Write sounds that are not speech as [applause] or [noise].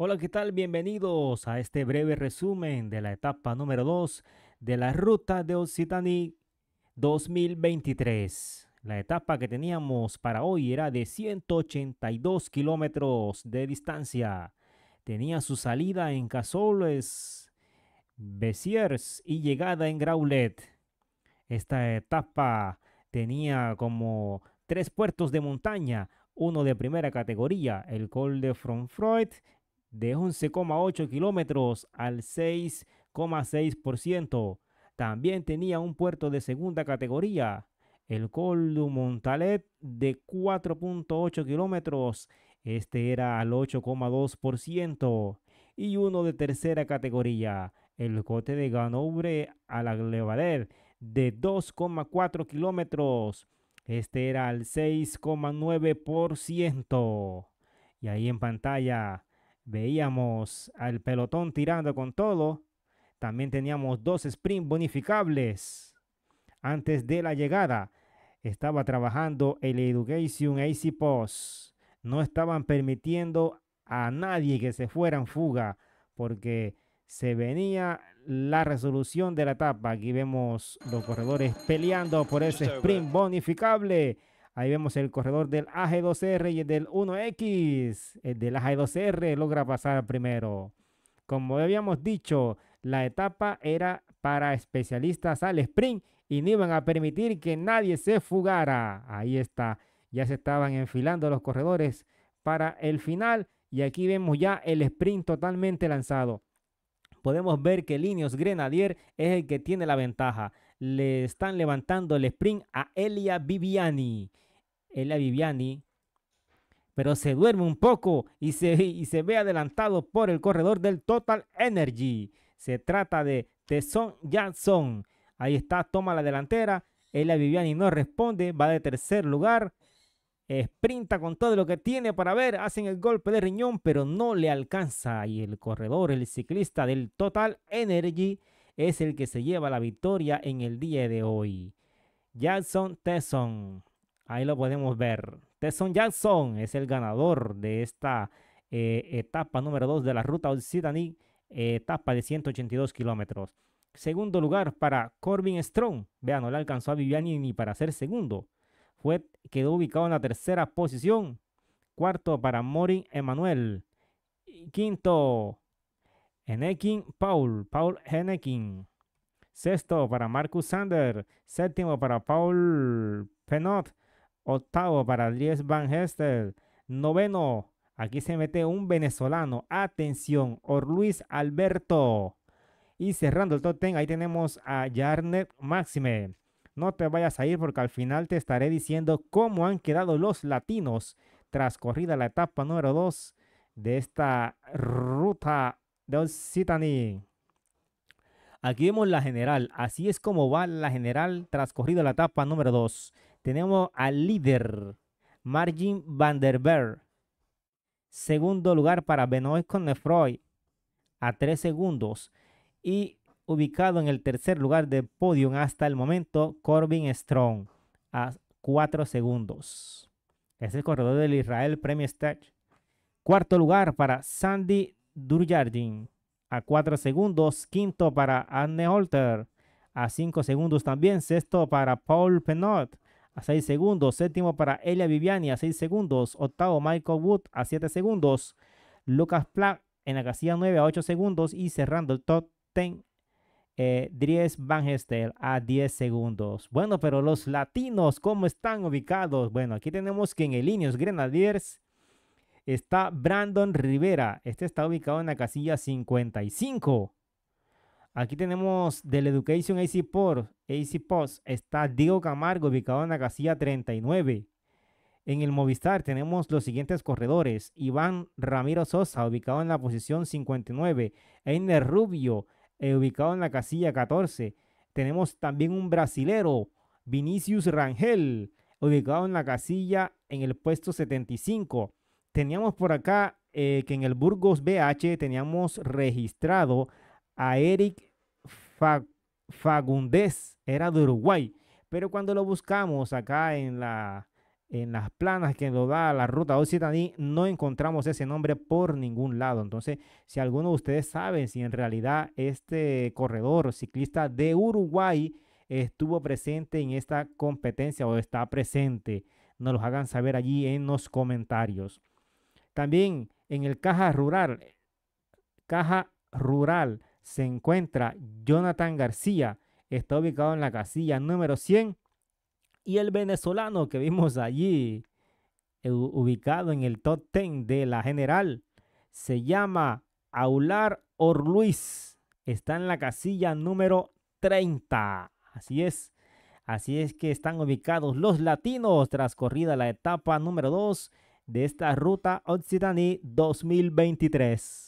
Hola, ¿qué tal? Bienvenidos a este breve resumen de la etapa número 2 de la Ruta de Occitanie 2023. La etapa que teníamos para hoy era de 182 kilómetros de distancia. Tenía su salida en Casoles, Besiers y llegada en Graulet. Esta etapa tenía como tres puertos de montaña, uno de primera categoría, el Col de Frontfroid, de 11,8 kilómetros al 6,6%. También tenía un puerto de segunda categoría, el Col du Montalet de 4,8 kilómetros, este era al 8,2%, y uno de tercera categoría, el Cote de Ganobre a la Glevader de 2,4 kilómetros, este era al 6,9%. Y ahí en pantalla Veíamos al pelotón tirando con todo. También teníamos dos sprint bonificables. Antes de la llegada, estaba trabajando el Education AC Post. No estaban permitiendo a nadie que se fuera en fuga porque se venía la resolución de la etapa. Aquí vemos los corredores peleando por ese sprint bonificable. Ahí vemos el corredor del AG2R y el del 1X. El del AG2R logra pasar primero. Como habíamos dicho, la etapa era para especialistas al sprint y no iban a permitir que nadie se fugara. Ahí está, ya se estaban enfilando los corredores para el final y aquí vemos ya el sprint totalmente lanzado. Podemos ver que Linios Grenadier es el que tiene la ventaja. Le están levantando el sprint a Elia Viviani. Ella Viviani, pero se duerme un poco [laughs] y se, ve adelantado por el corredor del Total Energy. Se trata de Tesson Jackson. Ahí está, toma la delantera. Ella Viviani no responde, va de tercer lugar. Sprinta con todo lo que tiene para ver. Hacen el golpe de riñón, pero no le alcanza. Y el corredor, el ciclista del Total Energy, es el que se lleva la victoria en el día de hoy. Jackson Tesson. Ahí lo podemos ver. Tesson Jackson es el ganador de esta eh, etapa número 2 de la ruta Occitanie. Eh, etapa de 182 kilómetros. Segundo lugar para Corbin Strong. Vean, no le alcanzó a Viviani ni para ser segundo. Fue, quedó ubicado en la tercera posición. Cuarto para Morin Emanuel. Quinto, Enekin Paul. Paul Enekin. Sexto para Marcus Sander. Séptimo para Paul Penot. Octavo para Adries Van Hester. Noveno, aquí se mete un venezolano. Atención, Luis Alberto. Y cerrando el top ahí tenemos a Jarnet Maxime. No te vayas a ir porque al final te estaré diciendo cómo han quedado los latinos tras corrida la etapa número 2 de esta ruta de Occitanie. Aquí vemos la general. Así es como va la general tras corrida la etapa número 2. Tenemos al líder, Margin van der Segundo lugar para Benoit Connefroy, a 3 segundos. Y ubicado en el tercer lugar del podio hasta el momento, Corbin Strong, a 4 segundos. Es el corredor del Israel Premier Stage. Cuarto lugar para Sandy Durjardin, a 4 segundos. Quinto para Anne Holter, a 5 segundos también. Sexto para Paul Penot, a 6 segundos. Séptimo para Elia Viviani a 6 segundos. Octavo Michael Wood a 7 segundos. Lucas Plack en la casilla 9 a 8 segundos. Y cerrando el top 10, eh, Dries Van a 10 segundos. Bueno, pero los latinos, ¿cómo están ubicados? Bueno, aquí tenemos que en el Ineos Grenadiers está Brandon Rivera. Este está ubicado en la casilla 55. Aquí tenemos del Education AC Post. está Diego Camargo, ubicado en la casilla 39. En el Movistar tenemos los siguientes corredores. Iván Ramiro Sosa, ubicado en la posición 59. Einer Rubio, eh, ubicado en la casilla 14. Tenemos también un brasilero, Vinicius Rangel, ubicado en la casilla en el puesto 75. Teníamos por acá eh, que en el Burgos BH teníamos registrado a Eric Fagundes, era de Uruguay. Pero cuando lo buscamos acá en, la, en las planas que nos da la ruta Occitaní, no encontramos ese nombre por ningún lado. Entonces, si alguno de ustedes sabe si en realidad este corredor ciclista de Uruguay estuvo presente en esta competencia o está presente, nos lo hagan saber allí en los comentarios. También en el Caja Rural, Caja Rural se encuentra Jonathan García. Está ubicado en la casilla número 100. Y el venezolano que vimos allí, eh, ubicado en el top 10 de la general, se llama Aular Orluis. Está en la casilla número 30. Así es. Así es que están ubicados los latinos tras corrida la etapa número 2 de esta ruta Occitanie 2023.